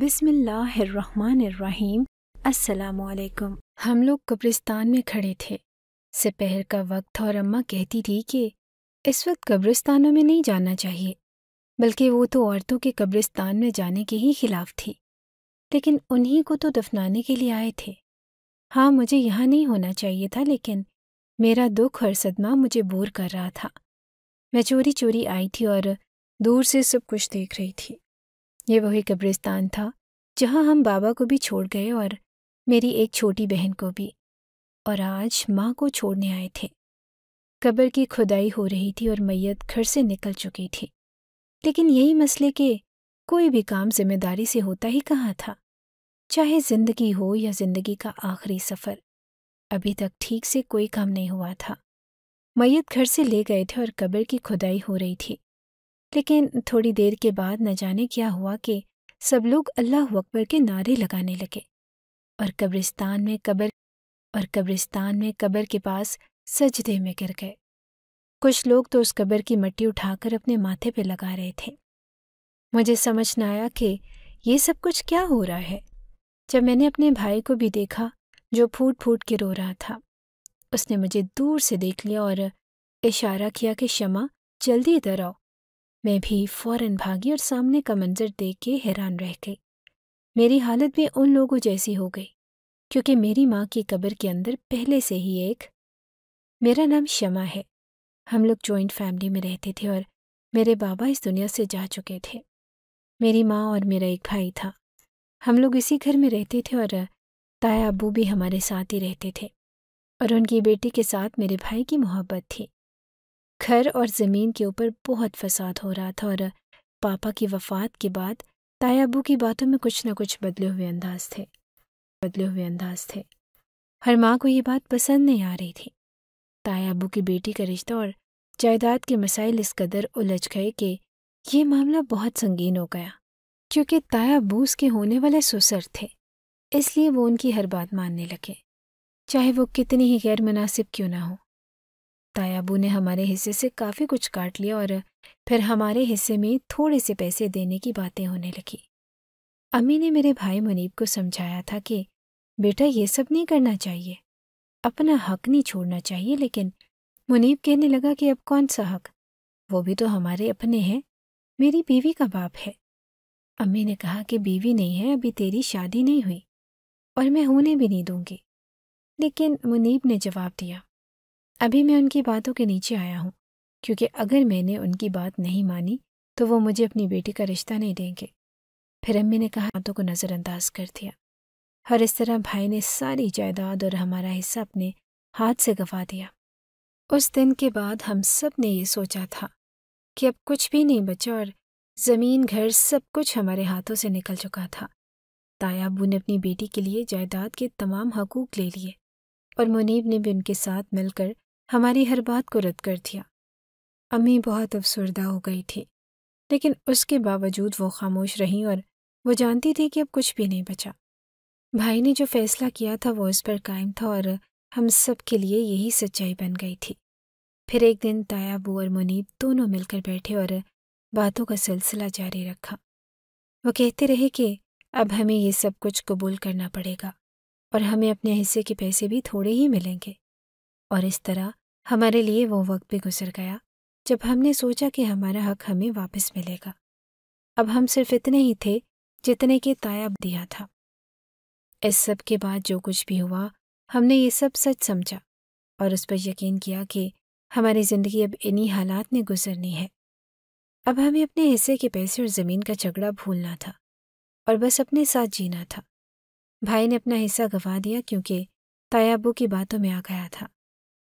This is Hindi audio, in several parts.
बिसमीम् असलकुम हम लोग कब्रिस्तान में खड़े थे सुपहर का वक्त और अम्मा कहती थी कि इस वक्त कब्रिस्तानों में नहीं जाना चाहिए बल्कि वो तो औरतों के कब्रिस्तान में जाने के ही खिलाफ थी लेकिन उन्हीं को तो दफनाने के लिए आए थे हाँ मुझे यहाँ नहीं होना चाहिए था लेकिन मेरा दुख और सदमा मुझे बोर कर रहा था मैं चोरी चोरी आई थी और दूर से सब कुछ देख रही थी ये वही कब्रिस्तान था जहाँ हम बाबा को भी छोड़ गए और मेरी एक छोटी बहन को भी और आज माँ को छोड़ने आए थे कब्र की खुदाई हो रही थी और मैयत घर से निकल चुकी थी लेकिन यही मसले के कोई भी काम जिम्मेदारी से होता ही कहाँ था चाहे जिंदगी हो या जिंदगी का आखिरी सफ़र अभी तक ठीक से कोई काम नहीं हुआ था मैयत घर से ले गए थे और कब्र की खुदाई हो रही थी लेकिन थोड़ी देर के बाद न जाने क्या हुआ कि सब लोग अल्लाह अकबर के नारे लगाने लगे और कब्रिस्तान में कब्र और कब्रिस्तान में कब्र के पास सजदे में गिर गए कुछ लोग तो उस कब्र की मट्टी उठाकर अपने माथे पे लगा रहे थे मुझे समझ न आया कि ये सब कुछ क्या हो रहा है जब मैंने अपने भाई को भी देखा जो फूट फूट के रो रहा था उसने मुझे दूर से देख लिया और इशारा किया कि शमा जल्दी इधर आओ मैं भी फौरन भागी और सामने का मंजर देख के हैरान रह गई मेरी हालत भी उन लोगों जैसी हो गई क्योंकि मेरी माँ की कब्र के अंदर पहले से ही एक मेरा नाम शमा है हम लोग जॉइंट फैमिली में रहते थे और मेरे बाबा इस दुनिया से जा चुके थे मेरी माँ और मेरा एक भाई था हम लोग इसी घर में रहते थे और ताया अबू भी हमारे साथ ही रहते थे और उनकी बेटी के साथ मेरे भाई की मोहब्बत थी घर और ज़मीन के ऊपर बहुत फसाद हो रहा था और पापा की वफ़ात के बाद तायाबू की बातों में कुछ ना कुछ बदले हुए अंदाज थे बदले हुए अंदाज थे हर माँ को ये बात पसंद नहीं आ रही थी तायाबू की बेटी का रिश्ता और जायदाद के मसाइल इस कदर उलझ गए कि ये मामला बहुत संगीन हो गया क्योंकि तायाबू उसके होने वाले सुसर थे इसलिए वो उनकी हर बात मानने लगे चाहे वो कितनी ही गैर मुनासिब क्यों ना हो तायाबू ने हमारे हिस्से से काफ़ी कुछ काट लिया और फिर हमारे हिस्से में थोड़े से पैसे देने की बातें होने लगी अम्मी ने मेरे भाई मुनीब को समझाया था कि बेटा ये सब नहीं करना चाहिए अपना हक नहीं छोड़ना चाहिए लेकिन मुनीब कहने लगा कि अब कौन सा हक वो भी तो हमारे अपने हैं मेरी बीवी का बाप है अम्मी ने कहा कि बीवी नहीं है अभी तेरी शादी नहीं हुई और मैं होने भी नहीं दूंगी लेकिन मुनीब ने जवाब दिया अभी मैं उनकी बातों के नीचे आया हूँ क्योंकि अगर मैंने उनकी बात नहीं मानी तो वो मुझे अपनी बेटी का रिश्ता नहीं देंगे फिर अम्मी ने कहा बातों को नज़रअंदाज कर दिया और इस तरह भाई ने सारी जायदाद और हमारा हिस्सा अपने हाथ से गंवा दिया उस दिन के बाद हम सब ने ये सोचा था कि अब कुछ भी नहीं बचा और ज़मीन घर सब कुछ हमारे हाथों से निकल चुका था ताया अबू ने अपनी बेटी के लिए जायदाद के तमाम हकूक ले लिए और मुनीब ने भी उनके साथ मिलकर हमारी हर बात को रद्द कर दिया अम्मी बहुत अफसरदा हो गई थी लेकिन उसके बावजूद वो खामोश रहीं और वो जानती थी कि अब कुछ भी नहीं बचा भाई ने जो फैसला किया था वो उस पर कायम था और हम सब के लिए यही सच्चाई बन गई थी फिर एक दिन तायाबू और मुनीब दोनों मिलकर बैठे और बातों का सिलसिला जारी रखा वो कहते रहे कि अब हमें ये सब कुछ कबूल करना पड़ेगा और हमें अपने हिस्से के पैसे भी थोड़े ही मिलेंगे और इस तरह हमारे लिए वो वक्त भी गुजर गया जब हमने सोचा कि हमारा हक हमें वापस मिलेगा अब हम सिर्फ इतने ही थे जितने के तायब दिया था इस सब के बाद जो कुछ भी हुआ हमने ये सब सच समझा और उस पर यकीन किया कि हमारी ज़िंदगी अब इन्हीं हालात ने गुजरनी है अब हमें अपने हिस्से के पैसे और ज़मीन का झगड़ा भूलना था और बस अपने साथ जीना था भाई ने अपना हिस्सा गंवा दिया क्योंकि तायाबू की बातों में आ गया था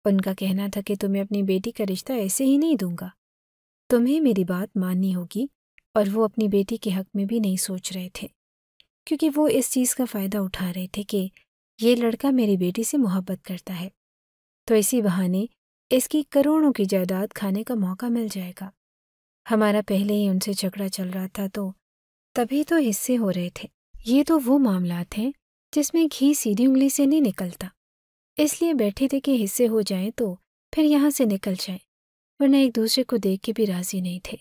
उनका कहना था कि तुम्हें अपनी बेटी का रिश्ता ऐसे ही नहीं दूंगा तुम्हें मेरी बात माननी होगी और वो अपनी बेटी के हक में भी नहीं सोच रहे थे क्योंकि वो इस चीज़ का फ़ायदा उठा रहे थे कि ये लड़का मेरी बेटी से मोहब्बत करता है तो इसी बहाने इसकी करोड़ों की जायदाद खाने का मौका मिल जाएगा हमारा पहले ही उनसे झगड़ा चल रहा था तो तभी तो हिस्से हो रहे थे ये तो वो मामला थे जिसमें घी सीधी उंगली से नहीं निकलता इसलिए बैठे थे कि हिस्से हो जाएं तो फिर यहाँ से निकल जाएं वरना एक दूसरे को देख के भी राजी नहीं थे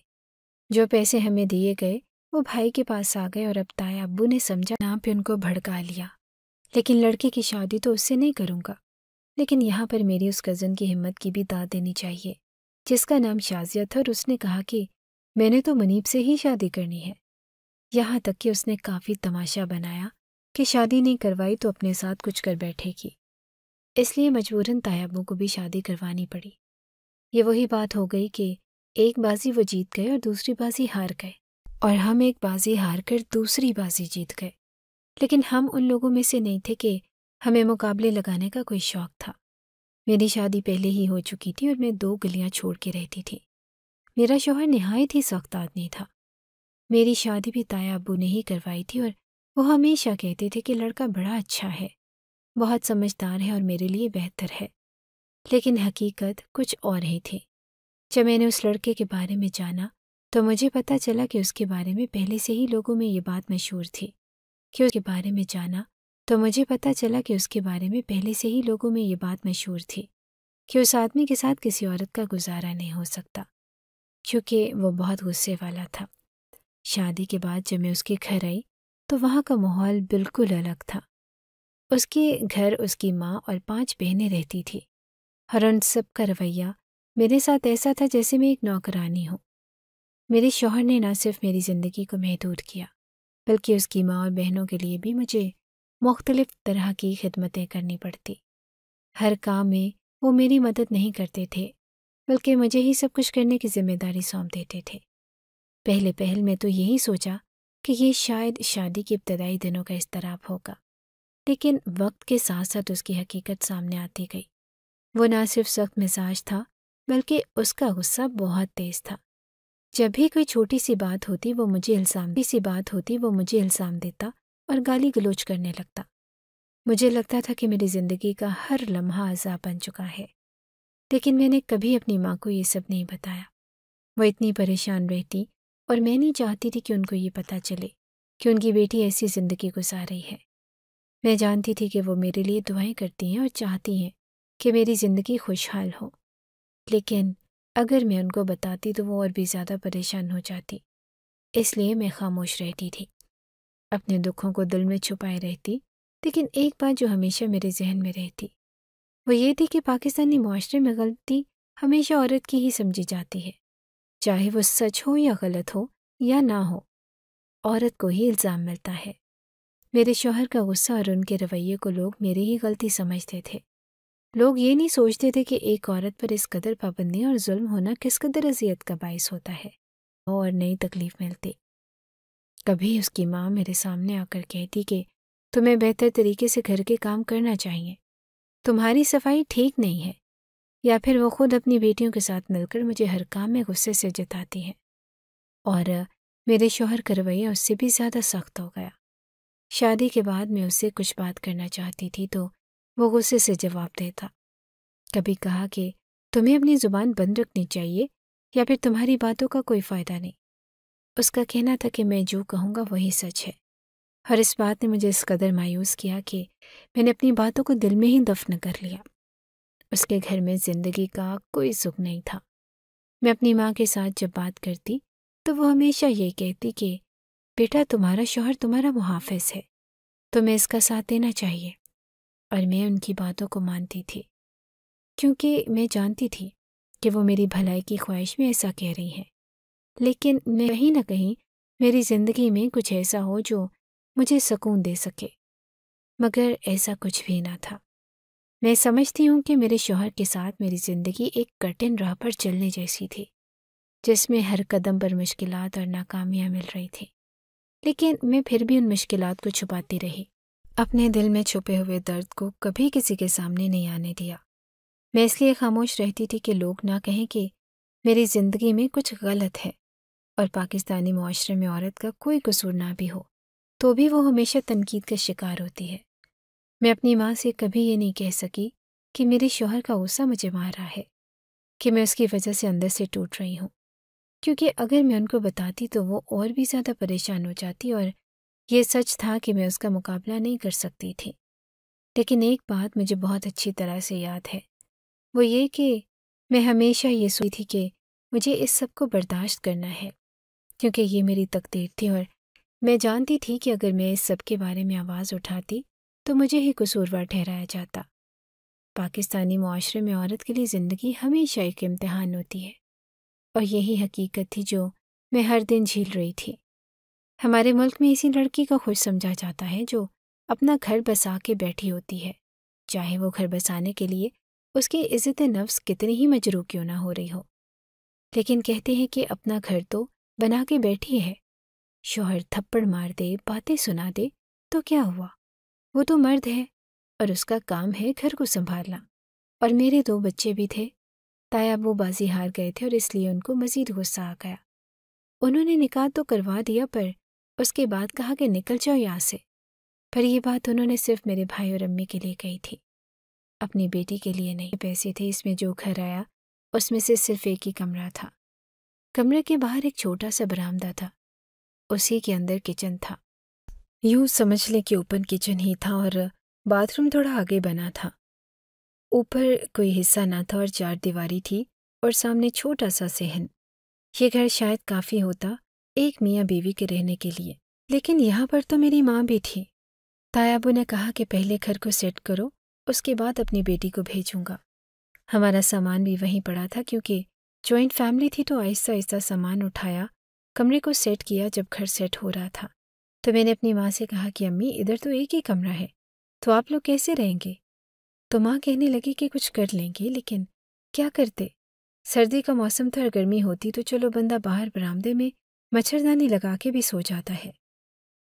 जो पैसे हमें दिए गए वो भाई के पास आ गए और अब ताए अब्बू ने समझा ना पे उनको भड़का लिया लेकिन लड़के की शादी तो उससे नहीं करूँगा लेकिन यहाँ पर मेरी उस कज़न की हिम्मत की भी दाद देनी चाहिए जिसका नाम शाजिया था और उसने कहा कि मैंने तो मनीब से ही शादी करनी है यहाँ तक कि उसने काफ़ी तमाशा बनाया कि शादी नहीं करवाई तो अपने साथ कुछ कर बैठेगी इसलिए मजबूरन तायाबू को भी शादी करवानी पड़ी ये वही बात हो गई कि एक बाजी वो जीत गए और दूसरी बाजी हार गए और हम एक बाजी हार कर दूसरी बाजी जीत गए लेकिन हम उन लोगों में से नहीं थे कि हमें मुकाबले लगाने का कोई शौक था मेरी शादी पहले ही हो चुकी थी और मैं दो गलियां छोड़ के रहती थी मेरा शोहर नहायत ही सख्त आदमी था मेरी शादी भी ताया अबू ने ही करवाई थी और वो हमेशा कहते थे कि लड़का बड़ा अच्छा है बहुत समझदार है और मेरे लिए बेहतर है लेकिन हकीकत कुछ और ही थी जब मैंने उस लड़के के बारे में जाना तो मुझे पता चला कि उसके बारे में पहले से ही लोगों में ये बात मशहूर थी कि उसके बारे में जाना तो मुझे पता चला कि उसके बारे में पहले से ही लोगों में ये बात मशहूर थी कि उस आदमी के साथ किसी औरत का गुजारा नहीं हो सकता क्योंकि वो बहुत गुस्से वाला था शादी के बाद जब मैं उसके घर आई तो वहाँ का माहौल बिल्कुल अलग था उसके घर उसकी माँ और पांच बहनें रहती थी हर उन सब का रवैया मेरे साथ ऐसा था जैसे मैं एक नौकरानी हूँ मेरे शोहर ने ना सिर्फ मेरी ज़िंदगी को महदूद किया बल्कि उसकी माँ और बहनों के लिए भी मुझे मुख्तलिफ़ तरह की खिदमतें करनी पड़ती हर काम में वो मेरी मदद नहीं करते थे बल्कि मुझे ही सब कुछ करने की जिम्मेदारी सौंप देते थे पहले पहल मैं तो यही सोचा कि ये शायद शादी के इब्तदाई दिनों का इस तरह होगा लेकिन वक्त के साथ साथ उसकी हकीकत सामने आती गई वो ना सिर्फ सख्त मिजाज था बल्कि उसका गुस्सा बहुत तेज था जब भी कोई छोटी सी बात होती वो मुझे इल्ज़ाम सी बात होती वो मुझे इल्ज़ाम देता और गाली गलोच करने लगता मुझे लगता था कि मेरी ज़िंदगी का हर लम्हा अजा बन चुका है लेकिन मैंने कभी अपनी माँ को ये सब नहीं बताया वो इतनी परेशान रहती और मैं नहीं चाहती थी कि उनको ये पता चले कि उनकी बेटी ऐसी ज़िंदगी गुजार रही है मैं जानती थी कि वो मेरे लिए दुआएं करती हैं और चाहती हैं कि मेरी ज़िंदगी खुशहाल हो लेकिन अगर मैं उनको बताती तो वो और भी ज़्यादा परेशान हो जाती इसलिए मैं खामोश रहती थी अपने दुखों को दिल में छुपाए रहती लेकिन एक बात जो हमेशा मेरे जहन में रहती वो ये थी कि पाकिस्तानी माशरे में गलती हमेशा औरत की ही समझी जाती है चाहे वो सच हो या गलत हो या ना हो औरत को ही इल्ज़ाम मिलता है मेरे शोहर का गुस्सा और उनके रवैये को लोग मेरी ही गलती समझते थे लोग ये नहीं सोचते थे कि एक औरत पर इस कदर पाबंदी और जुल्म होना किस कदर अजियत का बायस होता है और नई तकलीफ मिलती कभी उसकी माँ मेरे सामने आकर कहती कि तुम्हें बेहतर तरीके से घर के काम करना चाहिए तुम्हारी सफाई ठीक नहीं है या फिर वो खुद अपनी बेटियों के साथ मिलकर मुझे हर काम में गुस्से से जताती है और मेरे शोहर का रवैया उससे भी ज़्यादा सख्त हो गया शादी के बाद मैं उससे कुछ बात करना चाहती थी तो वो गुस्से से जवाब देता कभी कहा कि तुम्हें अपनी ज़ुबान बंद रखनी चाहिए या फिर तुम्हारी बातों का कोई फ़ायदा नहीं उसका कहना था कि मैं जो कहूँगा वही सच है और इस बात ने मुझे इस कदर मायूस किया कि मैंने अपनी बातों को दिल में ही दफ्न कर लिया उसके घर में ज़िंदगी का कोई सुख नहीं था मैं अपनी माँ के साथ जब बात करती तो वो हमेशा ये कहती कि बेटा तुम्हारा शोहर तुम्हारा मुहाफिज है तुम्हें इसका साथ देना चाहिए और मैं उनकी बातों को मानती थी क्योंकि मैं जानती थी कि वो मेरी भलाई की ख्वाहिश में ऐसा कह रही हैं लेकिन मैं कहीं ना कहीं मेरी ज़िंदगी में कुछ ऐसा हो जो मुझे सुकून दे सके मगर ऐसा कुछ भी ना था मैं समझती हूँ कि मेरे शोहर के साथ मेरी ज़िंदगी एक कठिन राह पर चलने जैसी थी जिसमें हर कदम पर मुश्किलात और नाकामियाँ मिल रही थी लेकिन मैं फिर भी उन मुश्किल को छुपाती रही अपने दिल में छुपे हुए दर्द को कभी किसी के सामने नहीं आने दिया मैं इसलिए खामोश रहती थी कि लोग ना कहें कि मेरी ज़िंदगी में कुछ गलत है और पाकिस्तानी माशरे में औरत का कोई कसूर ना भी हो तो भी वो हमेशा तनकीद का शिकार होती है मैं अपनी माँ से कभी ये नहीं कह सकी कि मेरे शोहर का गुस्सा मुझे मार रहा है कि मैं उसकी वजह से अंदर से टूट रही हूँ क्योंकि अगर मैं उनको बताती तो वो और भी ज़्यादा परेशान हो जाती और ये सच था कि मैं उसका मुकाबला नहीं कर सकती थी लेकिन एक बात मुझे बहुत अच्छी तरह से याद है वो ये कि मैं हमेशा ये सोची थी कि मुझे इस सब को बर्दाश्त करना है क्योंकि ये मेरी तकदीर थी और मैं जानती थी कि अगर मैं इस सब के बारे में आवाज़ उठाती तो मुझे ही कसूरवार ठहराया जाता पाकिस्तानी माशरे में औरत के लिए ज़िंदगी हमेशा एक इम्तहान होती है और यही हकीकत थी जो मैं हर दिन झील रही थी हमारे मुल्क में इसी लड़की को खुश समझा जाता है जो अपना घर बसा के बैठी होती है चाहे वो घर बसाने के लिए उसकी इज्जत नफ्स कितनी ही मजरू क्यों ना हो रही हो लेकिन कहते हैं कि अपना घर तो बना के बैठी है शोहर थप्पड़ मार दे बातें सुना दे तो क्या हुआ वो तो मर्द है और उसका काम है घर को संभालना और मेरे दो बच्चे भी थे ताया वो बाजी हार गए थे और इसलिए उनको मजीद गुस्सा आ गया उन्होंने निकाह तो करवा दिया पर उसके बाद कहा कि निकल जाओ यहाँ से पर यह बात उन्होंने सिर्फ मेरे भाई और अम्मी के लिए कही थी अपनी बेटी के लिए नहीं पैसे थे इसमें जो घर आया उसमें से सिर्फ एक ही कमरा था कमरे के बाहर एक छोटा सा बरामदा था उसी के अंदर किचन था यूं समझ लें कि ओपन किचन ही था और बाथरूम थोड़ा आगे बना था ऊपर कोई हिस्सा न था और चार दीवारी थी और सामने छोटा सा सहन ये घर शायद काफ़ी होता एक मियाँ बीवी के रहने के लिए लेकिन यहाँ पर तो मेरी माँ भी थी तायाबू ने कहा कि पहले घर को सेट करो उसके बाद अपनी बेटी को भेजूंगा हमारा सामान भी वहीं पड़ा था क्योंकि जॉइंट फैमिली थी तो आहिस्ता आहिस्ता सामान उठाया कमरे को सेट किया जब घर सेट हो रहा था तो मैंने अपनी माँ से कहा कि अम्मी इधर तो एक ही कमरा है तो आप लोग कैसे रहेंगे तो माँ कहने लगी कि कुछ कर लेंगे लेकिन क्या करते सर्दी का मौसम था और गर्मी होती तो चलो बंदा बाहर बरामदे में मच्छरदानी लगा के भी सो जाता है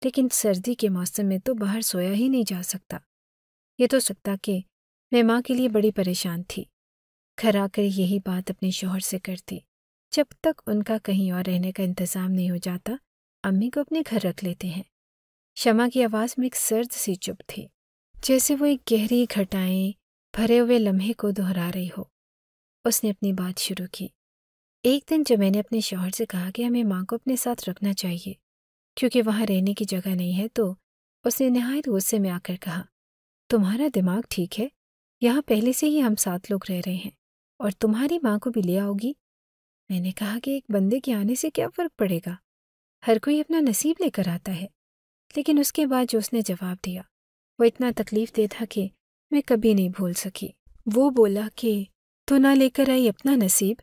लेकिन सर्दी के मौसम में तो बाहर सोया ही नहीं जा सकता ये तो सकता कि मैं माँ के लिए बड़ी परेशान थी घर आकर यही बात अपने शोहर से करती जब तक उनका कहीं और रहने का इंतज़ाम नहीं हो जाता अम्मी को अपने घर रख लेते हैं शमा की आवाज़ में एक सर्द सी चुप थी जैसे वो एक गहरी घटाएं भरे हुए लम्हे को दोहरा रही हो उसने अपनी बात शुरू की एक दिन जब मैंने अपने शोहर से कहा कि हमें माँ को अपने साथ रखना चाहिए क्योंकि वहाँ रहने की जगह नहीं है तो उसने नहायत गुस्से में आकर कहा तुम्हारा दिमाग ठीक है यहाँ पहले से ही हम सात लोग रह रहे हैं और तुम्हारी माँ को भी ले आओगी मैंने कहा कि एक बंदे के आने से क्या फ़र्क पड़ेगा हर कोई अपना नसीब लेकर आता है लेकिन उसके बाद जो उसने जवाब दिया वो इतना तकलीफ दे था कि मैं कभी नहीं भूल सकी वो बोला कि तू ना लेकर आई अपना नसीब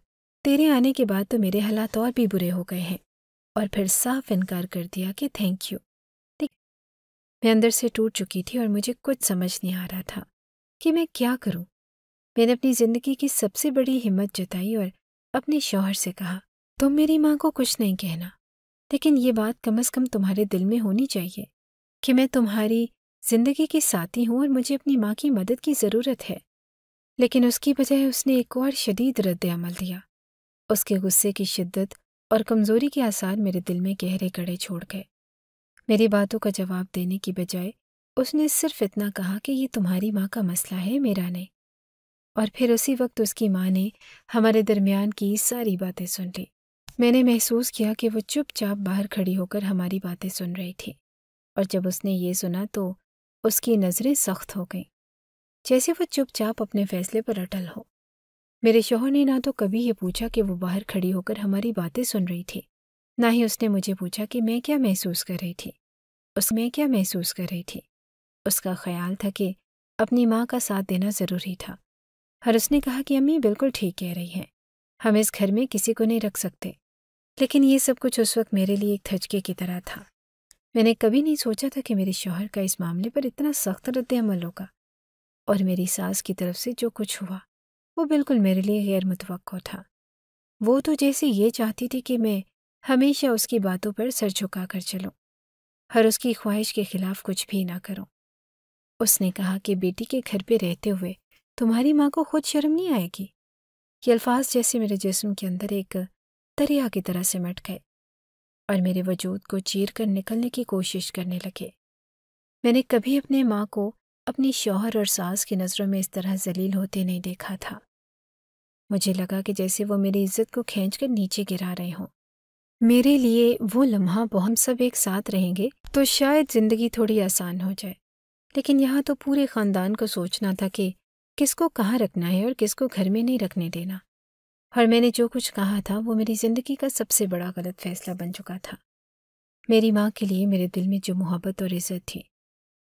तेरे आने के बाद तो मेरे हालात और भी बुरे हो गए हैं और फिर साफ इनकार कर दिया कि थैंक यू मैं अंदर से टूट चुकी थी और मुझे कुछ समझ नहीं आ रहा था कि मैं क्या करूं। मैंने अपनी ज़िंदगी की सबसे बड़ी हिम्मत जताई और अपने शौहर से कहा तुम मेरी माँ को कुछ नहीं कहना लेकिन ये बात कम अज़ कम तुम्हारे दिल में होनी चाहिए कि मैं तुम्हारी जिंदगी की साथी हूँ और मुझे अपनी माँ की मदद की ज़रूरत है लेकिन उसकी बजाय उसने एक और शदीद रद्द अमल दिया उसके गुस्से की शिद्दत और कमज़ोरी के आसार मेरे दिल में गहरे गड़े छोड़ गए मेरी बातों का जवाब देने की बजाय उसने सिर्फ इतना कहा कि ये तुम्हारी माँ का मसला है मेरा नहीं और फिर उसी वक्त उसकी माँ ने हमारे दरमियान की सारी बातें सुन ली मैंने महसूस किया कि वो चुपचाप बाहर खड़ी होकर हमारी बातें सुन रही थी और जब उसने ये सुना तो उसकी नज़रें सख्त हो गईं जैसे वह चुपचाप अपने फैसले पर अटल हो मेरे शोहर ने ना तो कभी ये पूछा कि वो बाहर खड़ी होकर हमारी बातें सुन रही थी ना ही उसने मुझे पूछा कि मैं क्या महसूस कर रही थी उसमें क्या महसूस कर रही थी उसका ख्याल था कि अपनी माँ का साथ देना ज़रूरी था और उसने कहा कि अम्मी बिल्कुल ठीक कह रही हैं हम इस घर में किसी को नहीं रख सकते लेकिन ये सब कुछ उस वक्त मेरे लिए एक थचके की तरह था मैंने कभी नहीं सोचा था कि मेरे शोहर का इस मामले पर इतना सख्त रद्दमल होगा और मेरी सास की तरफ से जो कुछ हुआ वो बिल्कुल मेरे लिए गैर मुतवक़ था वो तो जैसे ये चाहती थी कि मैं हमेशा उसकी बातों पर सर झुका कर चलूँ हर उसकी ख्वाहिश के खिलाफ कुछ भी ना करूँ उसने कहा कि बेटी के घर पे रहते हुए तुम्हारी माँ को खुद शर्म नहीं आएगी ये अल्फाज जैसे मेरे जिस्म के अंदर एक दरिया की तरह सिमट गए और मेरे वजूद को चीर कर निकलने की कोशिश करने लगे मैंने कभी अपने माँ को अपनी शौहर और सास की नज़रों में इस तरह जलील होते नहीं देखा था मुझे लगा कि जैसे वो मेरी इज्जत को खींच कर नीचे गिरा रहे हों मेरे लिए वो लम्हा वो हम सब एक साथ रहेंगे तो शायद ज़िंदगी थोड़ी आसान हो जाए लेकिन यहाँ तो पूरे ख़ानदान को सोचना था कि किसको कहाँ रखना है और किसको घर में नहीं रखने देना और मैंने जो कुछ कहा था वो मेरी ज़िंदगी का सबसे बड़ा गलत फैसला बन चुका था मेरी माँ के लिए मेरे दिल में जो मोहब्बत और इज़्ज़त थी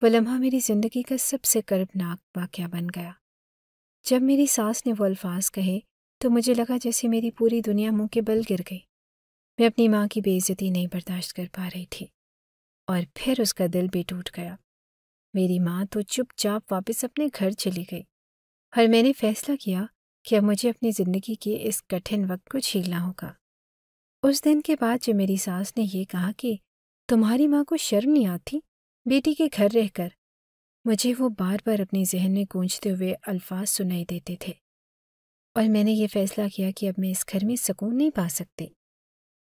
वह लम्हा मेरी ज़िंदगी का सबसे कर्बनाक वाक़ बन गया जब मेरी सास ने वो अल्फाज कहे तो मुझे लगा जैसे मेरी पूरी दुनिया मुँह के बल गिर गई मैं अपनी माँ की बेइज्जती नहीं बर्दाश्त कर पा रही थी और फिर उसका दिल भी टूट गया मेरी माँ तो चुपचाप वापस अपने घर चली गई और मैंने फैसला किया क्या मुझे अपनी ज़िंदगी के इस कठिन वक्त को झेलना होगा उस दिन के बाद जब मेरी सास ने यह कहा कि तुम्हारी माँ को शर्म नहीं आती बेटी के घर रहकर मुझे वो बार बार अपने जहन में गूंजते हुए अल्फाज सुनाई देते थे और मैंने ये फैसला किया कि अब मैं इस घर में सुकून नहीं पा सकती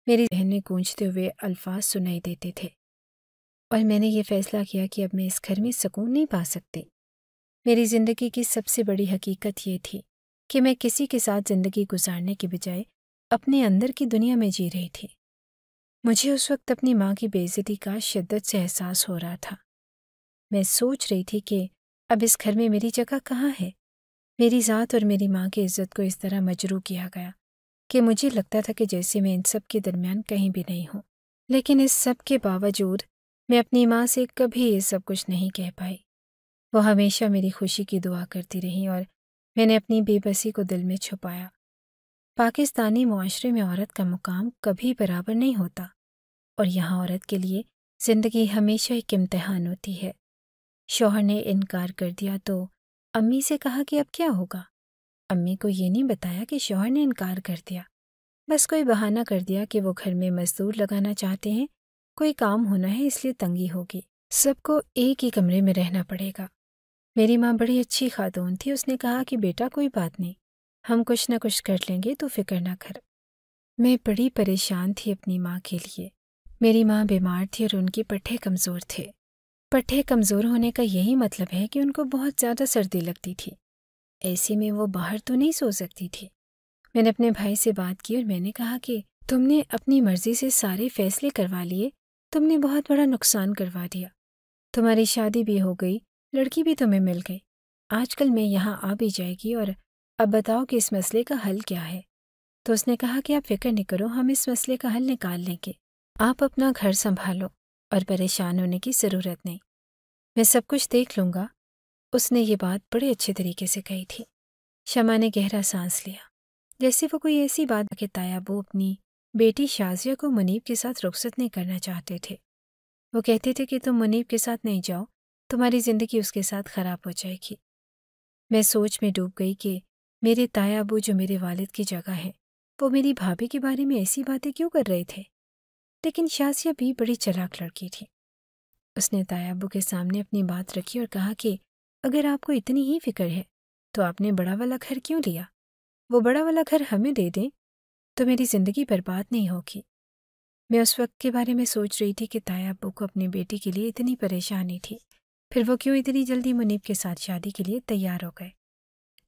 मेरे जहन में गूंजते हुए अल्फाज सुनाई देते थे और मैंने ये फैसला किया कि अब मैं इस घर में सुकून नहीं पा सकती मेरी ज़िंदगी की सबसे बड़ी हकीकत ये थी कि मैं किसी के साथ जिंदगी गुजारने के बजाय अपने अंदर की दुनिया में जी रही थी मुझे उस वक्त अपनी माँ की बेइज्जती का शिद्दत से एहसास हो रहा था मैं सोच रही थी कि अब इस घर में मेरी जगह कहाँ है मेरी ज़ात और मेरी माँ की इज्जत को इस तरह मजरू किया गया कि मुझे लगता था कि जैसे मैं इन सब के दरमियान कहीं भी नहीं हूँ लेकिन इस सब के बावजूद मैं अपनी माँ से कभी ये सब कुछ नहीं कह पाई वो हमेशा मेरी खुशी की दुआ करती रही और मैंने अपनी बेबसी को दिल में छुपाया पाकिस्तानी माशरे में औरत का मुकाम कभी बराबर नहीं होता और यहाँ औरत के लिए ज़िंदगी हमेशा एक इम्तहान होती है शोहर ने इनकार कर दिया तो अम्मी से कहा कि अब क्या होगा अम्मी को ये नहीं बताया कि शोहर ने इनकार कर दिया बस कोई बहाना कर दिया कि वो घर में मजदूर लगाना चाहते हैं कोई काम होना है इसलिए तंगी होगी सबको एक ही कमरे में रहना पड़ेगा मेरी माँ बड़ी अच्छी खातून थी उसने कहा कि बेटा कोई बात नहीं हम कुछ ना कुछ कर लेंगे तो फिक्र ना कर मैं बड़ी परेशान थी अपनी माँ के लिए मेरी माँ बीमार थी और उनके पट्ठे कमज़ोर थे पट्ठे कमज़ोर होने का यही मतलब है कि उनको बहुत ज़्यादा सर्दी लगती थी ऐसे में वो बाहर तो नहीं सो सकती थी मैंने अपने भाई से बात की और मैंने कहा कि तुमने अपनी मर्जी से सारे फैसले करवा लिए तुमने बहुत बड़ा नुकसान करवा दिया तुम्हारी शादी भी हो गई लड़की भी तुम्हें मिल गई आजकल मैं यहाँ आ भी जाएगी और अब बताओ कि इस मसले का हल क्या है तो उसने कहा कि आप फिक्र नहीं करो हम इस मसले का हल निकाल लेंगे आप अपना घर संभालो और परेशान होने की ज़रूरत नहीं मैं सब कुछ देख लूँगा उसने ये बात बड़े अच्छे तरीके से कही थी शमा ने गहरा सांस लिया जैसे वो कोई ऐसी बात के वो अपनी बेटी शाजिया को मुनीब के साथ रुख्सत नहीं करना चाहते थे वो कहते थे कि तुम मुनीब के साथ नहीं जाओ तुम्हारी ज़िंदगी उसके साथ ख़राब हो जाएगी मैं सोच में डूब गई कि मेरे ताया अबू जो मेरे वालिद की जगह हैं वो मेरी भाभी के बारे में ऐसी बातें क्यों कर रहे थे लेकिन शासिया भी बड़ी चलाक लड़की थी उसने ताया अबू के सामने अपनी बात रखी और कहा कि अगर आपको इतनी ही फिक्र है तो आपने बड़ा वाला घर क्यों लिया वो बड़ा वाला घर हमें दे दें तो मेरी ज़िंदगी बर्बाद नहीं होगी मैं उस वक्त के बारे में सोच रही थी कि ताया अबू को अपनी बेटी के लिए इतनी परेशानी थी फिर वो क्यों इतनी जल्दी मुनीब के साथ शादी के लिए तैयार हो गए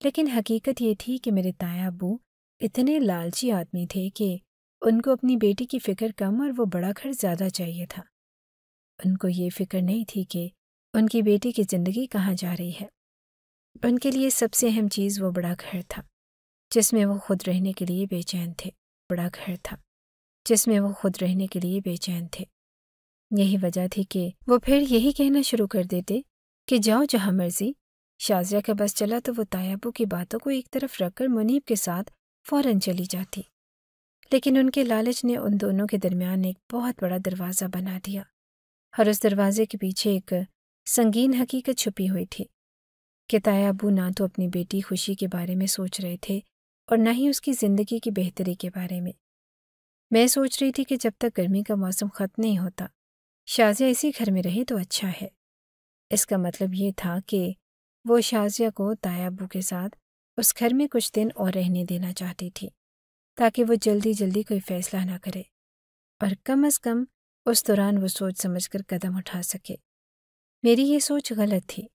लेकिन हकीकत ये थी कि मेरे ताया अबू इतने लालची आदमी थे कि उनको अपनी बेटी की फ़िक्र कम और वो बड़ा घर ज़्यादा चाहिए था उनको ये फ़िक्र नहीं थी कि उनकी बेटी की ज़िंदगी कहाँ जा रही है उनके लिए सबसे अहम चीज़ वो बड़ा घर था जिसमें वो खुद रहने के लिए बेचैन थे बड़ा घर था जिसमें वो खुद रहने के लिए बेचैन थे यही वजह थी कि वो फिर यही कहना शुरू कर देते कि जाओ जहाँ मर्जी शाजिया का बस चला तो वो तायाबू की बातों को एक तरफ रखकर मुनीब के साथ फौरन चली जाती लेकिन उनके लालच ने उन दोनों के दरमियान एक बहुत बड़ा दरवाज़ा बना दिया और उस दरवाजे के पीछे एक संगीन हकीकत छुपी हुई थी कि तायाबू ना तो अपनी बेटी खुशी के बारे में सोच रहे थे और ना ही उसकी ज़िंदगी की बेहतरी के बारे में मैं सोच रही थी कि जब तक गर्मी का मौसम ख़त्म नहीं होता शाजिया इसी घर में रहे तो अच्छा है इसका मतलब ये था कि वो शाजिया को तायाबू के साथ उस घर में कुछ दिन और रहने देना चाहती थी ताकि वो जल्दी जल्दी कोई फैसला ना करे और कम अज़ कम उस दौरान वो सोच समझ कर कदम उठा सके मेरी ये सोच गलत थी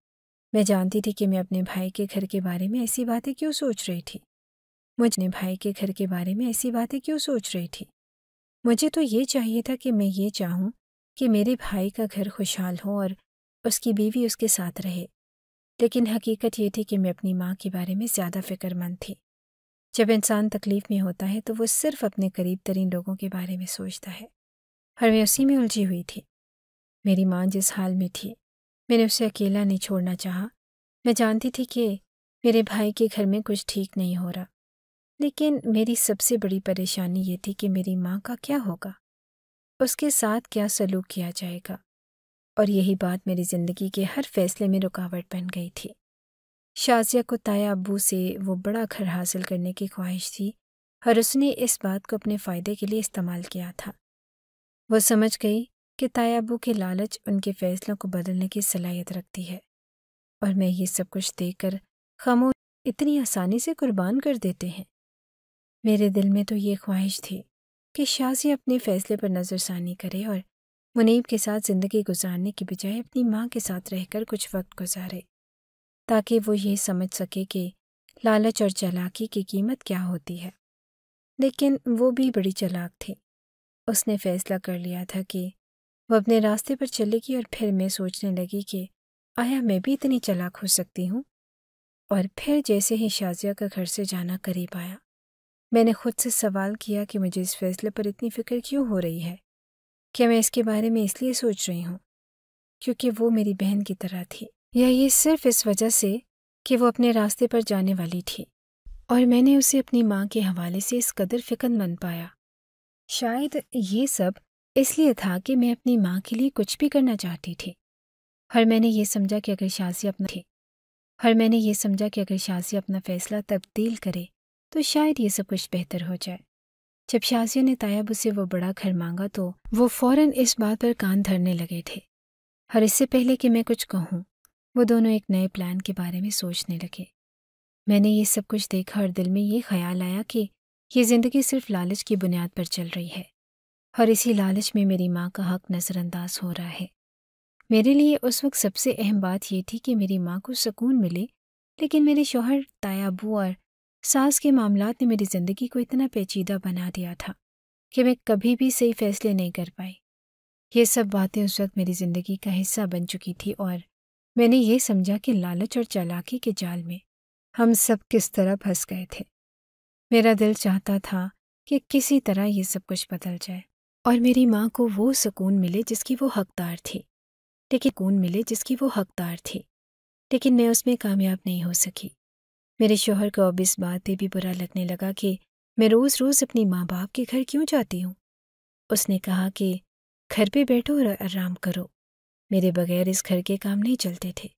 मैं जानती थी कि मैं अपने भाई के घर के बारे में ऐसी बातें क्यों सोच रही थी मुझने भाई के घर के बारे में ऐसी बातें क्यों सोच रही थी मुझे तो ये चाहिए था कि मैं ये चाहूँ कि मेरे भाई का घर खुशहाल हो और उसकी बीवी उसके साथ रहे लेकिन हकीकत ये थी कि मैं अपनी माँ के बारे में ज़्यादा फिक्रमंद थी जब इंसान तकलीफ़ में होता है तो वो सिर्फ अपने करीब तरीन लोगों के बारे में सोचता है और मैं उसी में उलझी हुई थी मेरी माँ जिस हाल में थी मैंने उसे अकेला नहीं छोड़ना चाहा मैं जानती थी कि मेरे भाई के घर में कुछ ठीक नहीं हो रहा लेकिन मेरी सबसे बड़ी परेशानी ये थी कि मेरी माँ का क्या होगा उसके साथ क्या सलूक किया जाएगा और यही बात मेरी ज़िंदगी के हर फैसले में रुकावट बन गई थी शाजिया को ताया अबू से वो बड़ा घर हासिल करने की ख्वाहिश थी और उसने इस बात को अपने फ़ायदे के लिए इस्तेमाल किया था वो समझ गई कि ताया अबू के लालच उनके फैसलों को बदलने की सलाहियत रखती है और मैं ये सब कुछ देखकर खामोश इतनी आसानी से कुर्बान कर देते हैं मेरे दिल में तो ये ख्वाहिश थी कि शाजी अपने फैसले पर नज़रसानी करे और मुनीब के साथ ज़िंदगी गुजारने की बजाय अपनी माँ के साथ रहकर कुछ वक्त गुजारे ताकि वो ये समझ सके कि लालच और चलाकी की कीमत क्या होती है लेकिन वो भी बड़ी चलाक थी उसने फैसला कर लिया था कि वो अपने रास्ते पर चलेगी और फिर मैं सोचने लगी कि आया मैं भी इतनी चलाक हो सकती हूँ और फिर जैसे ही शाजिया का घर से जाना करीब आया मैंने खुद से सवाल किया कि मुझे इस फैसले पर इतनी फ़िक्र क्यों हो रही है क्या मैं इसके बारे में इसलिए सोच रही हूँ क्योंकि वो मेरी बहन की तरह थी या ये सिर्फ इस वजह से कि वो अपने रास्ते पर जाने वाली थी और मैंने उसे अपनी माँ के हवाले से इस कदर फ़िक्रमंद पाया शायद ये सब इसलिए था कि मैं अपनी माँ के लिए कुछ भी करना चाहती थी और मैंने ये समझा कि अगर शाजी अपना थी और मैंने ये समझा कि अगर शाजी अपना फ़ैसला तब्दील करे तो शायद ये सब कुछ बेहतर हो जाए जब शाजिया ने तायब उसे वो बड़ा घर मांगा तो वो फौरन इस बात पर कान धरने लगे थे और इससे पहले कि मैं कुछ कहूँ वो दोनों एक नए प्लान के बारे में सोचने लगे मैंने ये सब कुछ देखा और दिल में ये ख्याल आया कि ये ज़िंदगी सिर्फ लालच की बुनियाद पर चल रही है और इसी लालच में मेरी माँ का हक नज़रअंदाज हो रहा है मेरे लिए उस वक्त सबसे अहम बात यह थी कि मेरी माँ को सुकून मिले लेकिन मेरे शोहर तायाबू और सास के मामला ने मेरी ज़िंदगी को इतना पेचीदा बना दिया था कि मैं कभी भी सही फैसले नहीं कर पाई ये सब बातें उस वक्त मेरी ज़िंदगी का हिस्सा बन चुकी थी और मैंने ये समझा कि लालच और चालाकी के जाल में हम सब किस तरह फंस गए थे मेरा दिल चाहता था कि किसी तरह ये सब कुछ बदल जाए और मेरी माँ को वो सुकून मिले जिसकी वो हकदार थी लेकिन कून मिले जिसकी वो हकदार थी लेकिन मैं उसमें कामयाब नहीं हो सकी मेरे शोहर को अब इस बात पे भी बुरा लगने लगा कि मैं रोज़ रोज़ अपनी माँ बाप के घर क्यों जाती हूँ उसने कहा कि घर पे बैठो और आराम करो मेरे बगैर इस घर के काम नहीं चलते थे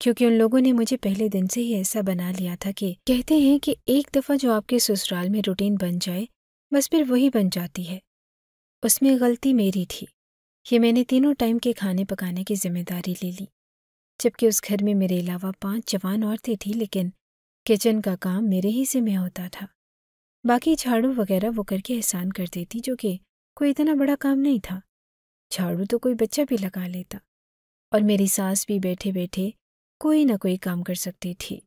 क्योंकि उन लोगों ने मुझे पहले दिन से ही ऐसा बना लिया था कि कहते हैं कि एक दफ़ा जो आपके ससुराल में रूटीन बन जाए बस फिर वही बन जाती है उसमें गलती मेरी थी ये मैंने तीनों टाइम के खाने पकाने की जिम्मेदारी ले ली जबकि उस घर में मेरे अलावा पांच जवान औरतें थी लेकिन किचन का काम मेरे ही से में होता था बाकी झाड़ू वगैरह वो करके एहसान कर देती जो कि कोई इतना बड़ा काम नहीं था झाड़ू तो कोई बच्चा भी लगा लेता और मेरी सास भी बैठे बैठे कोई ना कोई काम कर सकती थी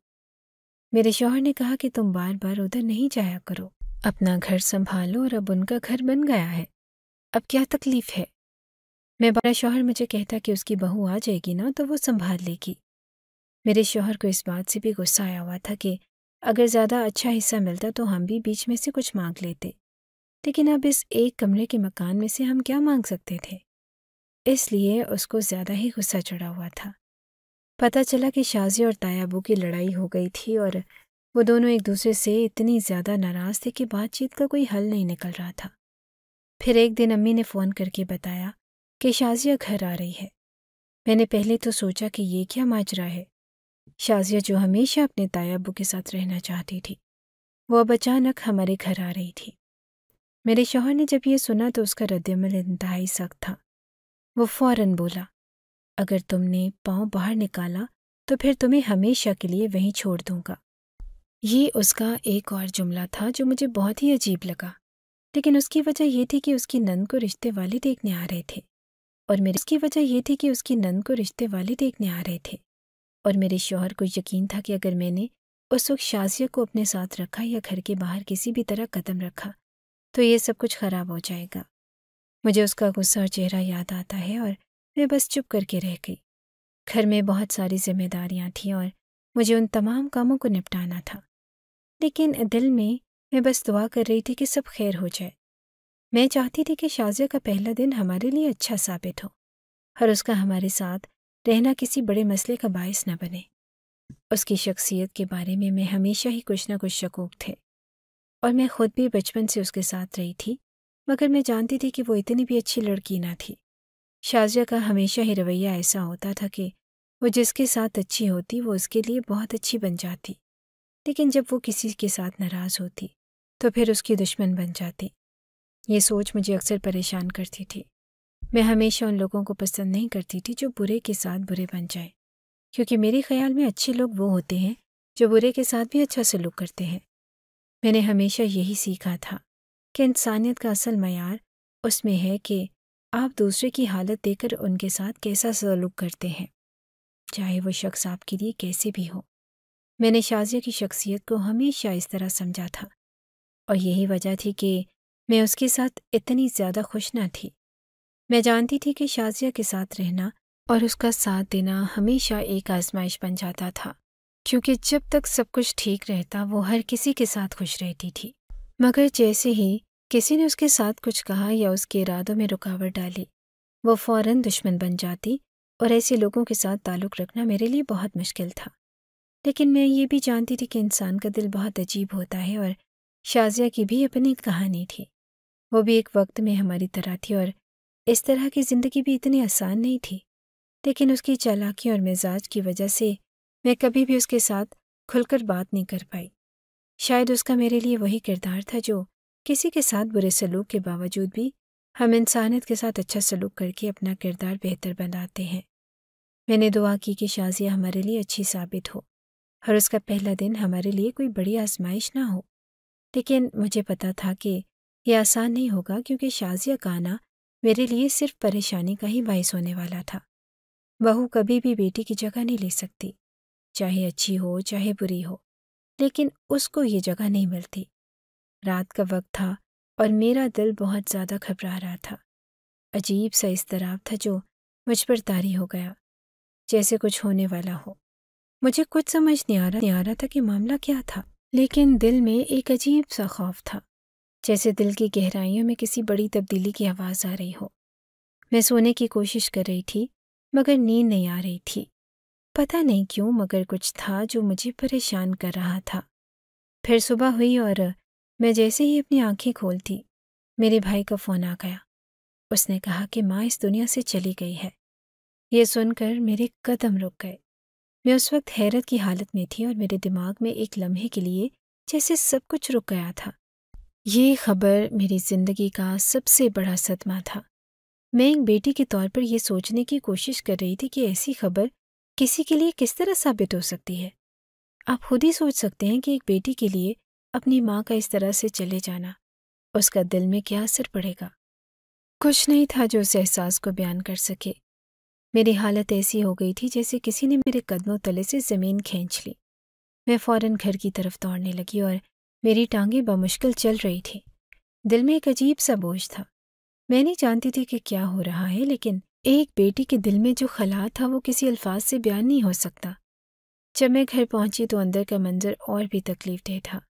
मेरे शौहर ने कहा कि तुम बार बार उधर नहीं जाया करो अपना घर संभालो और अब उनका घर बन गया है अब क्या तकलीफ है मैं बड़ा शौहर मुझे कहता कि उसकी बहू आ जाएगी ना तो वो संभाल लेगी मेरे शोहर को इस बात से भी गुस्सा आया हुआ था कि अगर ज़्यादा अच्छा हिस्सा मिलता तो हम भी बीच में से कुछ मांग लेते लेकिन अब इस एक कमरे के मकान में से हम क्या मांग सकते थे इसलिए उसको ज़्यादा ही गुस्सा चढ़ा हुआ था पता चला कि शाजी और तायाबू की लड़ाई हो गई थी और वो दोनों एक दूसरे से इतनी ज़्यादा नाराज़ थे कि बातचीत का कोई हल नहीं निकल रहा था फिर एक दिन अम्मी ने फ़ोन करके बताया कि शाजिया घर आ रही है मैंने पहले तो सोचा कि ये क्या माजरा है शाजिया जो हमेशा अपने तायाबू के साथ रहना चाहती थी वो अब अचानक हमारे घर आ रही थी मेरे शोहर ने जब यह सुना तो उसका रद्दमल इंतहाई सख्त था वो फौरन बोला अगर तुमने पाँव बाहर निकाला तो फिर तुम्हें हमेशा के लिए वहीं छोड़ दूंगा ये उसका एक और जुमला था जो मुझे बहुत ही अजीब लगा लेकिन उसकी वजह यह थी कि उसकी नंद को रिश्ते वाले देखने आ रहे थे और मेरे उसकी वजह यह थी कि उसकी नंद को रिश्ते वाले देखने आ रहे थे और मेरे शोहर को यकीन था कि अगर मैंने उस वक्त शाजिया को अपने साथ रखा या घर के बाहर किसी भी तरह कदम रखा तो ये सब कुछ ख़राब हो जाएगा मुझे उसका गुस्सा और चेहरा याद आता है और मैं बस चुप करके रह गई घर में बहुत सारी जिम्मेदारियाँ थीं और मुझे उन तमाम कामों को निपटाना था लेकिन दिल में मैं बस दुआ कर रही थी कि सब खैर हो जाए मैं चाहती थी कि शाजिया का पहला दिन हमारे लिए अच्छा साबित हो और उसका हमारे साथ रहना किसी बड़े मसले का बायस न बने उसकी शख्सियत के बारे में मैं हमेशा ही कुछ ना कुछ शकूक थे और मैं खुद भी बचपन से उसके साथ रही थी मगर मैं जानती थी कि वो इतनी भी अच्छी लड़की ना थी शाजिया का हमेशा ही रवैया ऐसा होता था कि वो जिसके साथ अच्छी होती वो उसके लिए बहुत अच्छी बन जाती लेकिन जब वो किसी के साथ नाराज़ होती तो फिर उसकी दुश्मन बन जाती ये सोच मुझे अक्सर परेशान करती थी मैं हमेशा उन लोगों को पसंद नहीं करती थी जो बुरे के साथ बुरे बन जाए क्योंकि मेरे ख्याल में अच्छे लोग वो होते हैं जो बुरे के साथ भी अच्छा सलूक करते हैं मैंने हमेशा यही सीखा था कि इंसानियत का असल मैार उसमें है कि आप दूसरे की हालत देकर उनके साथ कैसा सलूक करते हैं चाहे वो शख्स आपके लिए कैसे भी हो मैंने शाजिया की शख्सियत को हमेशा इस तरह समझा था और यही वजह थी कि मैं उसके साथ इतनी ज़्यादा खुश ना थी मैं जानती थी कि शाजिया के साथ रहना और उसका साथ देना हमेशा एक आजमाइश बन जाता था क्योंकि जब तक सब कुछ ठीक रहता वो हर किसी के साथ खुश रहती थी मगर जैसे ही किसी ने उसके साथ कुछ कहा या उसके इरादों में रुकावट डाली वो फौरन दुश्मन बन जाती और ऐसे लोगों के साथ ताल्लुक़ रखना मेरे लिए बहुत मुश्किल था लेकिन मैं ये भी जानती थी कि इंसान का दिल बहुत अजीब होता है और शाजिया की भी अपनी कहानी थी वो भी एक वक्त में हमारी तरह थी और इस तरह की ज़िंदगी भी इतनी आसान नहीं थी लेकिन उसकी चालाकी और मिजाज की वजह से मैं कभी भी उसके साथ खुलकर बात नहीं कर पाई शायद उसका मेरे लिए वही किरदार था जो किसी के साथ बुरे सलूक के बावजूद भी हम इंसानियत के साथ अच्छा सलूक करके अपना किरदार बेहतर बनाते हैं मैंने दुआ की कि शाजिया हमारे लिए अच्छी साबित हो और उसका पहला दिन हमारे लिए कोई बड़ी आजमाइश ना हो लेकिन मुझे पता था कि यह आसान नहीं होगा क्योंकि शाजिया का आना मेरे लिए सिर्फ परेशानी का ही बायस होने वाला था बहू कभी भी बेटी की जगह नहीं ले सकती चाहे अच्छी हो चाहे बुरी हो लेकिन उसको ये जगह नहीं मिलती रात का वक्त था और मेरा दिल बहुत ज़्यादा घबरा रहा था अजीब सा इस तराब था जो मुझ पर तारी हो गया जैसे कुछ होने वाला हो मुझे कुछ समझ नहीं आ रहा नहीं आ रहा था कि मामला क्या था लेकिन दिल में एक अजीब सा खौफ था जैसे दिल की गहराइयों में किसी बड़ी तब्दीली की आवाज़ आ रही हो मैं सोने की कोशिश कर रही थी मगर नींद नहीं आ रही थी पता नहीं क्यों मगर कुछ था जो मुझे परेशान कर रहा था फिर सुबह हुई और मैं जैसे ही अपनी आंखें खोलती मेरे भाई का फ़ोन आ गया उसने कहा कि माँ इस दुनिया से चली गई है ये सुनकर मेरे कदम रुक गए मैं उस वक्त हैरत की हालत में थी और मेरे दिमाग में एक लम्हे के लिए जैसे सब कुछ रुक गया था ये खबर मेरी ज़िंदगी का सबसे बड़ा सदमा था मैं एक बेटी के तौर पर यह सोचने की कोशिश कर रही थी कि ऐसी खबर किसी के लिए किस तरह साबित हो सकती है आप खुद ही सोच सकते हैं कि एक बेटी के लिए अपनी माँ का इस तरह से चले जाना उसका दिल में क्या असर पड़ेगा कुछ नहीं था जो उस एहसास को बयान कर सके मेरी हालत ऐसी हो गई थी जैसे किसी ने मेरे कदमों तले से ज़मीन खींच ली मैं फ़ौरन घर की तरफ दौड़ने लगी और मेरी टांगें बमुश्किल चल रही थी दिल में एक अजीब सा बोझ था मैं नहीं जानती थी कि क्या हो रहा है लेकिन एक बेटी के दिल में जो खला था वो किसी अल्फाज से बयान नहीं हो सकता जब मैं घर पहुंची तो अंदर का मंजर और भी तकलीफ दे था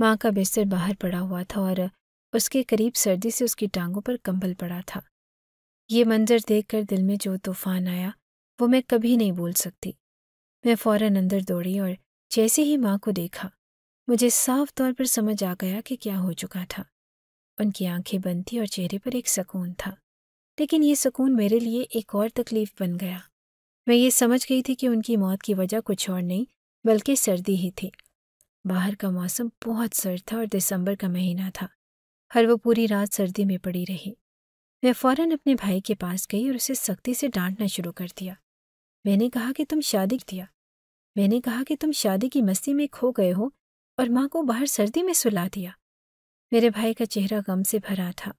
माँ का बिस्तर बाहर पड़ा हुआ था और उसके करीब सर्दी से उसकी टांगों पर कंबल पड़ा था ये मंजर देखकर दिल में जो तूफान आया वो मैं कभी नहीं भूल सकती मैं फौरन अंदर दौड़ी और जैसे ही माँ को देखा मुझे साफ तौर पर समझ आ गया कि क्या हो चुका था उनकी आंखें बंद थी और चेहरे पर एक सुकून था लेकिन ये सुकून मेरे लिए एक और तकलीफ बन गया मैं ये समझ गई थी कि उनकी मौत की वजह कुछ और नहीं बल्कि सर्दी ही थी बाहर का मौसम बहुत सर्द था और दिसंबर का महीना था हर वो पूरी रात सर्दी में पड़ी रही मैं फ़ौरन अपने भाई के पास गई और उसे सख्ती से डांटना शुरू कर दिया मैंने कहा कि तुम शादी दिया मैंने कहा कि तुम शादी की मस्ती में खो गए हो और माँ को बाहर सर्दी में सुला दिया मेरे भाई का चेहरा गम से भरा था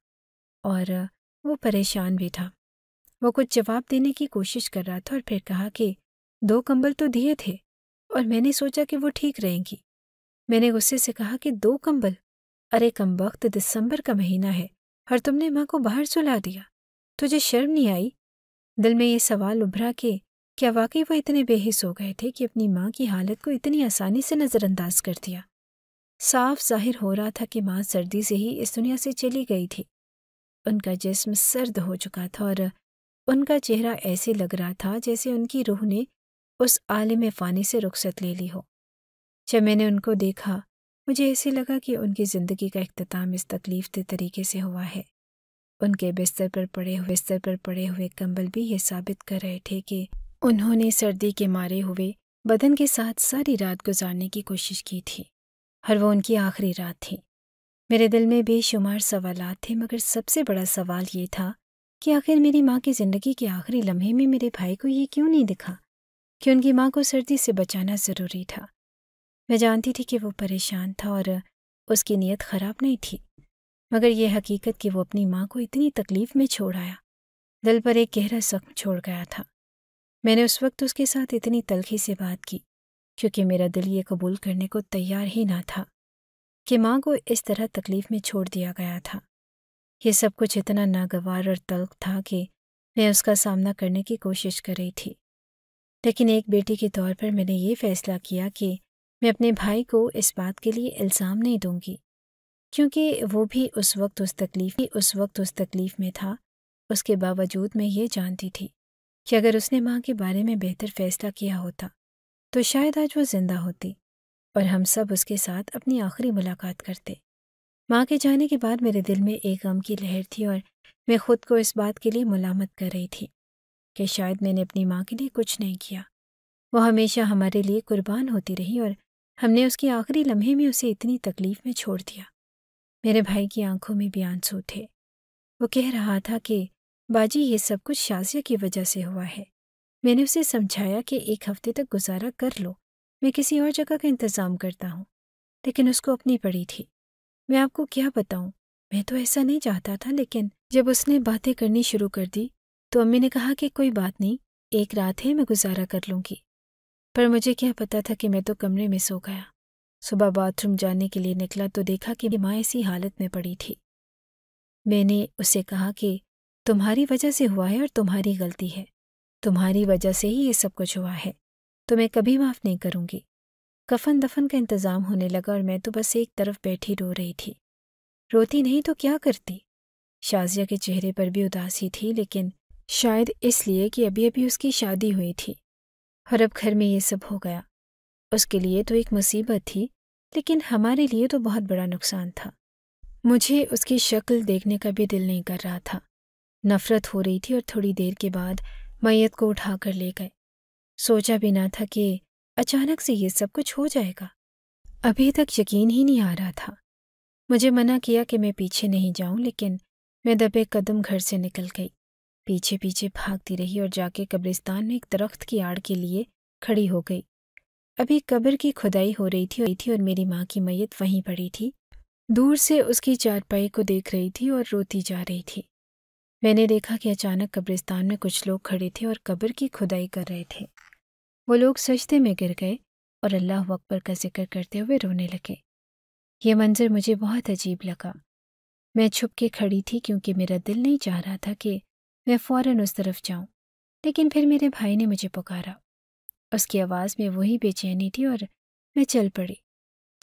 और वो परेशान भी था वो कुछ जवाब देने की कोशिश कर रहा था और फिर कहा कि दो कंबल तो दिए थे और मैंने सोचा कि वो ठीक रहेंगी मैंने गुस्से से कहा कि दो कंबल अरे कम वक्त दिसंबर का महीना है और तुमने माँ को बाहर सुला दिया तुझे शर्म नहीं आई दिल में ये सवाल उभरा कि क्या वाकई वह इतने बेहिस हो गए थे कि अपनी माँ की हालत को इतनी आसानी से नज़रअंदाज कर दिया साफ जाहिर हो रहा था कि माँ सर्दी से ही इस दुनिया से चली गई थी उनका जिस्म सर्द हो चुका था और उनका चेहरा ऐसे लग रहा था जैसे उनकी रूह ने उस में फ़ानी से रुखसत ले ली हो जब मैंने उनको देखा मुझे ऐसे लगा कि उनकी ज़िंदगी का अख्ताम इस तकलीफ दे तरीके से हुआ है उनके बिस्तर पर पड़े हुए बिस्तर पर पड़े हुए कंबल भी ये साबित कर रहे थे कि उन्होंने सर्दी के मारे हुए बदन के साथ सारी रात गुजारने की कोशिश की थी और वो उनकी आखिरी रात थी मेरे दिल में बेशुमार सवाल थे मगर सबसे बड़ा सवाल ये था कि आखिर मेरी माँ की ज़िंदगी के आखिरी लम्हे में मेरे भाई को ये क्यों नहीं दिखा कि उनकी माँ को सर्दी से बचाना ज़रूरी था मैं जानती थी कि वो परेशान था और उसकी नीयत ख़राब नहीं थी मगर यह हकीकत कि वो अपनी माँ को इतनी तकलीफ़ में छोड़ आया दिल पर एक गहरा जख्म छोड़ गया था मैंने उस वक्त उसके साथ इतनी तलखी से बात की क्योंकि मेरा दिल ये कबूल करने को तैयार ही ना था कि माँ को इस तरह तकलीफ में छोड़ दिया गया था ये सब कुछ इतना नागवार और तल्ख था कि मैं उसका सामना करने की कोशिश कर रही थी लेकिन एक बेटी के तौर पर मैंने ये फैसला किया कि मैं अपने भाई को इस बात के लिए इल्ज़ाम नहीं दूंगी क्योंकि वो भी उस वक्त उस तकलीफ ही उस वक्त उस तकलीफ में था उसके बावजूद मैं ये जानती थी कि अगर उसने माँ के बारे में बेहतर फैसला किया होता तो शायद आज वो जिंदा होती और हम सब उसके साथ अपनी आखिरी मुलाकात करते माँ के जाने के बाद मेरे दिल में एक गम की लहर थी और मैं खुद को इस बात के लिए मलामत कर रही थी कि शायद मैंने अपनी माँ के लिए कुछ नहीं किया वो हमेशा हमारे लिए कुर्बान होती रही और हमने उसके आखिरी लम्हे में उसे इतनी तकलीफ़ में छोड़ दिया मेरे भाई की आंखों में भी आंसू थे वो कह रहा था कि बाजी ये सब कुछ शाजिया की वजह से हुआ है मैंने उसे समझाया कि एक हफ्ते तक गुजारा कर लो मैं किसी और जगह का इंतज़ाम करता हूँ लेकिन उसको अपनी पड़ी थी मैं आपको क्या बताऊँ मैं तो ऐसा नहीं चाहता था लेकिन जब उसने बातें करनी शुरू कर दी तो अम्मी ने कहा कि कोई बात नहीं एक रात है मैं गुजारा कर लूँगी पर मुझे क्या पता था कि मैं तो कमरे में सो गया सुबह बाथरूम जाने के लिए निकला तो देखा कि माँ ऐसी हालत में पड़ी थी मैंने उसे कहा कि तुम्हारी वजह से हुआ है और तुम्हारी गलती है तुम्हारी वजह से ही ये सब कुछ हुआ है तो मैं कभी माफ़ नहीं करूँगी कफन दफन का इंतज़ाम होने लगा और मैं तो बस एक तरफ बैठी रो रही थी रोती नहीं तो क्या करती शाजिया के चेहरे पर भी उदासी थी लेकिन शायद इसलिए कि अभी अभी उसकी शादी हुई थी और अब घर में ये सब हो गया उसके लिए तो एक मुसीबत थी लेकिन हमारे लिए तो बहुत बड़ा नुकसान था मुझे उसकी शक्ल देखने का भी दिल नहीं कर रहा था नफ़रत हो रही थी और थोड़ी देर के बाद मैयत को उठाकर ले गए सोचा भी ना था कि अचानक से ये सब कुछ हो जाएगा अभी तक यकीन ही नहीं आ रहा था मुझे मना किया कि मैं पीछे नहीं जाऊं लेकिन मैं दबे कदम घर से निकल गई पीछे पीछे भागती रही और जाके कब्रिस्तान में एक दरख्त की आड़ के लिए खड़ी हो गई अभी कब्र की खुदाई हो रही थी थी और मेरी माँ की मैयत वहीं पड़ी थी दूर से उसकी चारपाई को देख रही थी और रोती जा रही थी मैंने देखा कि अचानक कब्रिस्तान में कुछ लोग खड़े थे और कब्र की खुदाई कर रहे थे वो लोग सजते में गिर गए और अल्लाह अकबर का जिक्र करते हुए रोने लगे ये मंज़र मुझे बहुत अजीब लगा मैं छुप के खड़ी थी क्योंकि मेरा दिल नहीं चाह रहा था कि मैं फ़ौरन उस तरफ जाऊं लेकिन फिर मेरे भाई ने मुझे पुकारा उसकी आवाज़ में वही बेचैनी थी और मैं चल पड़ी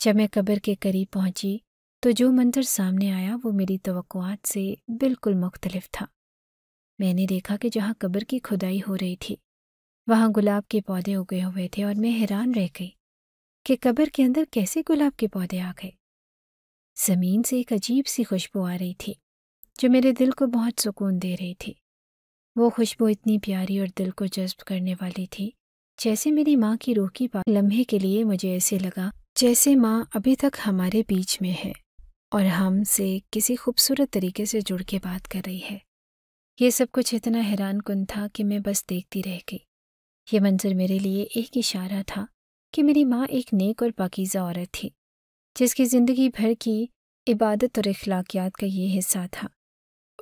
जब मैं कब्र के करीब पहुंची तो जो मंजर सामने आया वो मेरी तो से बिल्कुल मुख्तलफ था मैंने देखा कि जहाँ कब्र की खुदाई हो रही थी वहाँ गुलाब के पौधे उगे हुए थे और मैं हैरान रह गई कि कब्र के अंदर कैसे गुलाब के पौधे आ गए ज़मीन से एक अजीब सी खुशबू आ रही थी जो मेरे दिल को बहुत सुकून दे रही थी वो खुशबू इतनी प्यारी और दिल को जज्ब करने वाली थी जैसे मेरी माँ की रूह की लम्हे के लिए मुझे ऐसे लगा जैसे माँ अभी तक हमारे बीच में है और हम से किसी खूबसूरत तरीके से जुड़ के बात कर रही है ये सब कुछ इतना हैरान कन था कि मैं बस देखती रह गई ये मंजर मेरे लिए एक इशारा था कि मेरी माँ एक नेक और पाकिज़ा औरत थी जिसकी ज़िंदगी भर की इबादत और अखलाकियात का ये हिस्सा था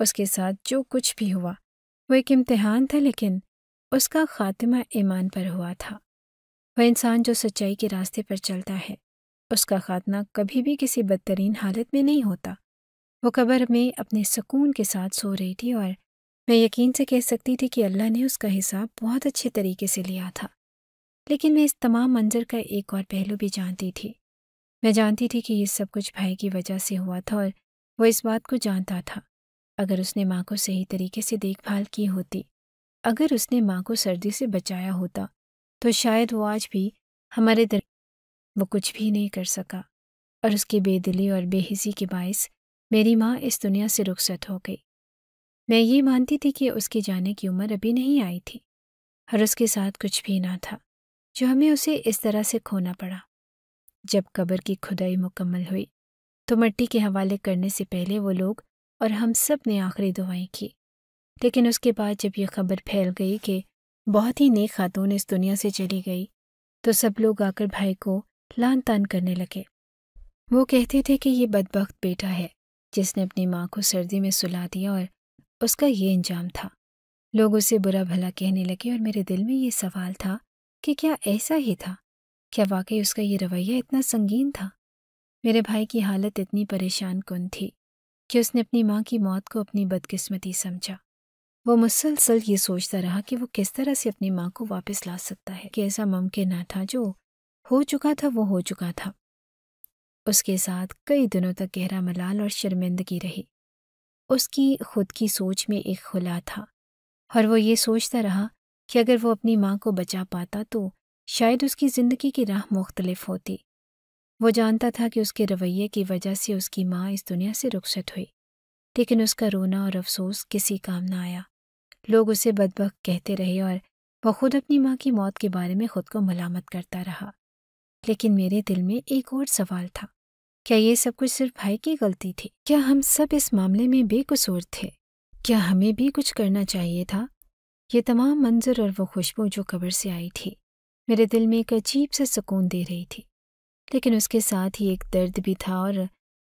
उसके साथ जो कुछ भी हुआ वो एक इम्तहान था लेकिन उसका खात्मा ईमान पर हुआ था वह इंसान जो सच्चाई के रास्ते पर चलता है उसका खात्मा कभी भी किसी बदतरीन हालत में नहीं होता वो कब्र में अपने सुकून के साथ सो रही थी और मैं यकीन से कह सकती थी कि अल्लाह ने उसका हिसाब बहुत अच्छे तरीके से लिया था लेकिन मैं इस तमाम मंजर का एक और पहलू भी जानती थी मैं जानती थी कि ये सब कुछ भाई की वजह से हुआ था और वो इस बात को जानता था अगर उसने माँ को सही तरीके से देखभाल की होती अगर उसने माँ को सर्दी से बचाया होता तो शायद वो आज भी हमारे दर वो कुछ भी नहीं कर सका और उसकी बेदिली और बेहिसी के बायस मेरी माँ इस दुनिया से रुखसत हो गई मैं ये मानती थी कि उसके जाने की उम्र अभी नहीं आई थी और उसके साथ कुछ भी ना था जो हमें उसे इस तरह से खोना पड़ा जब कब्र की खुदाई मुकम्मल हुई तो मट्टी के हवाले करने से पहले वो लोग और हम सब ने आखिरी दुआएं की लेकिन उसके बाद जब यह खबर फैल गई कि बहुत ही नेक खातून इस दुनिया से चली गई तो सब लोग आकर भाई को लान तान करने लगे वो कहते थे कि ये बदबخت बेटा है जिसने अपनी माँ को सर्दी में सुला दिया और उसका ये इंजाम था लोग उसे बुरा भला कहने लगे और मेरे दिल में ये सवाल था कि क्या ऐसा ही था क्या वाकई उसका ये रवैया इतना संगीन था मेरे भाई की हालत इतनी परेशान कन थी कि उसने अपनी माँ की मौत को अपनी बदकिस्मती समझा वो मुसलसल ये सोचता रहा कि वो किस तरह से अपनी माँ को वापस ला सकता है कि ऐसा मुमकिन ना था जो हो चुका था वो हो चुका था उसके साथ कई दिनों तक गहरा मलाल और शर्मिंदगी रही उसकी खुद की सोच में एक खुला था और वो ये सोचता रहा कि अगर वो अपनी माँ को बचा पाता तो शायद उसकी ज़िंदगी की राह मुख्तलिफ होती वो जानता था कि उसके रवैये की वजह से उसकी माँ इस दुनिया से रुखसत हुई लेकिन उसका रोना और अफसोस किसी काम ना आया लोग उसे बदबक कहते रहे और वह खुद अपनी माँ की मौत के बारे में खुद को मलामत करता रहा लेकिन मेरे दिल में एक और सवाल था क्या ये सब कुछ सिर्फ भाई की गलती थी क्या हम सब इस मामले में बेकसूर थे क्या हमें भी कुछ करना चाहिए था ये तमाम मंजर और वो खुशबू जो कब्र से आई थी मेरे दिल में एक अजीब सा सुकून दे रही थी लेकिन उसके साथ ही एक दर्द भी था और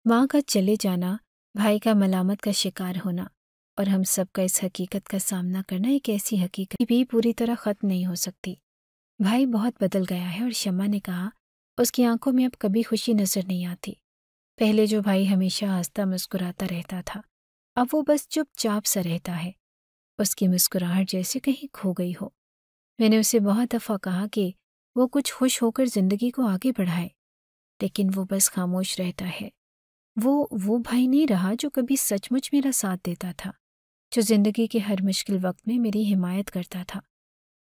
माँ का चले जाना भाई का मलामत का शिकार होना और हम सब का इस हकीकत का सामना करना एक ऐसी हकीकत भी पूरी तरह ख़त्म नहीं हो सकती भाई बहुत बदल गया है और शम्मा ने कहा उसकी आंखों में अब कभी खुशी नजर नहीं आती पहले जो भाई हमेशा हंसता मुस्कुराता रहता था अब वो बस चुपचाप सा रहता है उसकी मुस्कुराहट जैसे कहीं खो गई हो मैंने उसे बहुत दफ़ा कहा कि वो कुछ खुश होकर ज़िंदगी को आगे बढ़ाए लेकिन वो बस खामोश रहता है वो वो भाई नहीं रहा जो कभी सचमुच मेरा साथ देता था जो ज़िंदगी के हर मुश्किल वक्त में मेरी हिमायत करता था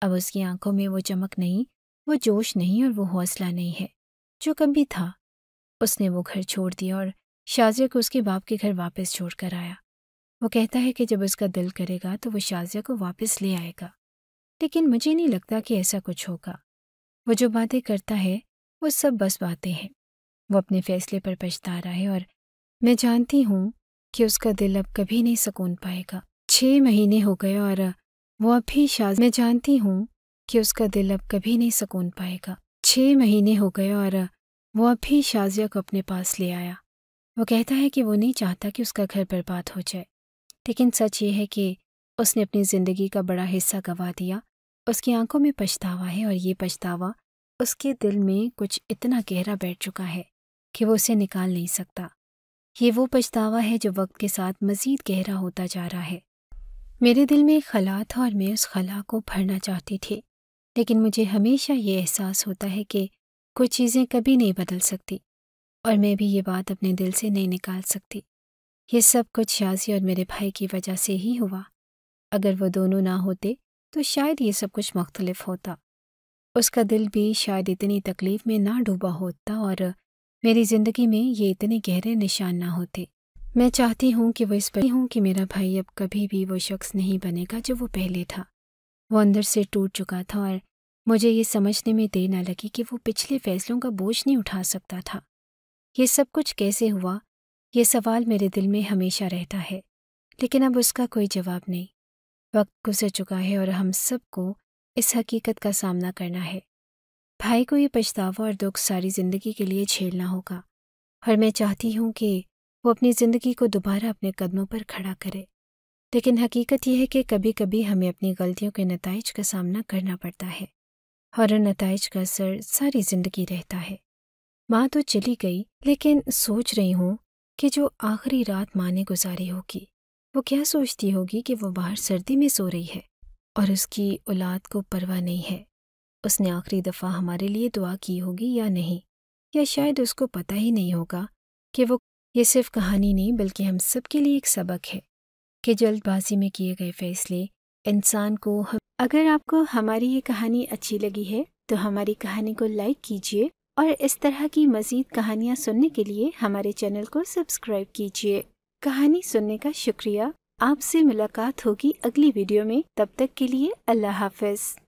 अब उसकी आंखों में वो चमक नहीं वो जोश नहीं और वो हौसला नहीं है जो कभी था उसने वो घर छोड़ दिया और शाजिया को उसके बाप के घर वापस छोड़ कर आया वो कहता है कि जब उसका दिल करेगा तो वो शाजिया को वापस ले आएगा लेकिन मुझे नहीं लगता कि ऐसा कुछ होगा वो जो बातें करता है वो सब बस बातें हैं वो अपने फैसले पर पछता रहा है और मैं जानती हूँ कि उसका दिल अब कभी नहीं सुकून पाएगा छः महीने हो गए और वो अब भी शाज मैं जानती हूँ कि उसका दिल अब कभी नहीं सकून पाएगा छः महीने हो गए और वो अब भी शाजिया को अपने पास ले आया वो कहता है कि वो नहीं चाहता कि उसका घर बर्बाद हो जाए लेकिन सच ये है कि उसने अपनी ज़िंदगी का बड़ा हिस्सा गंवा दिया उसकी आंखों में पछतावा है और ये पछतावा उसके दिल में कुछ इतना गहरा बैठ चुका है कि वो उसे निकाल नहीं सकता ये वो पछतावा है जो वक्त के साथ मज़ीद गहरा होता जा रहा है मेरे दिल में एक खला था और मैं उस खला को भरना चाहती थी लेकिन मुझे हमेशा ये एहसास होता है कि कुछ चीज़ें कभी नहीं बदल सकती और मैं भी ये बात अपने दिल से नहीं निकाल सकती ये सब कुछ शाजी और मेरे भाई की वजह से ही हुआ अगर वो दोनों ना होते तो शायद ये सब कुछ मुख्तलिफ होता उसका दिल भी शायद इतनी तकलीफ़ में ना डूबा होता और मेरी ज़िंदगी में ये इतने गहरे निशान ना होते मैं चाहती हूँ कि वो इस पर हूँ कि मेरा भाई अब कभी भी वो शख्स नहीं बनेगा जो वो पहले था वो अंदर से टूट चुका था और मुझे ये समझने में देर न लगी कि वो पिछले फैसलों का बोझ नहीं उठा सकता था ये सब कुछ कैसे हुआ ये सवाल मेरे दिल में हमेशा रहता है लेकिन अब उसका कोई जवाब नहीं वक्त गुजर चुका है और हम सबको इस हकीकत का सामना करना है भाई को ये पछतावा और दुख सारी ज़िंदगी के लिए झेलना होगा और मैं चाहती हूँ कि वो अपनी ज़िंदगी को दोबारा अपने कदमों पर खड़ा करे लेकिन हकीकत यह है कि कभी कभी हमें अपनी गलतियों के नतज का सामना करना पड़ता है और उन नतज का असर सारी ज़िंदगी रहता है माँ तो चली गई लेकिन सोच रही हूँ कि जो आखिरी रात माँ ने गुजारी होगी वो क्या सोचती होगी कि वो बाहर सर्दी में सो रही है और उसकी औलाद को परवाह नहीं है उसने आखिरी दफ़ा हमारे लिए दुआ की होगी या नहीं या शायद उसको पता ही नहीं होगा कि वो ये सिर्फ कहानी नहीं बल्कि हम सब के लिए एक सबक है कि जल्दबाजी में किए गए फैसले इंसान को हम... अगर आपको हमारी ये कहानी अच्छी लगी है तो हमारी कहानी को लाइक कीजिए और इस तरह की मज़ीद कहानियाँ सुनने के लिए हमारे चैनल को सब्सक्राइब कीजिए कहानी सुनने का शुक्रिया आपसे मुलाकात होगी अगली वीडियो में तब तक के लिए अल्लाह हाफिज़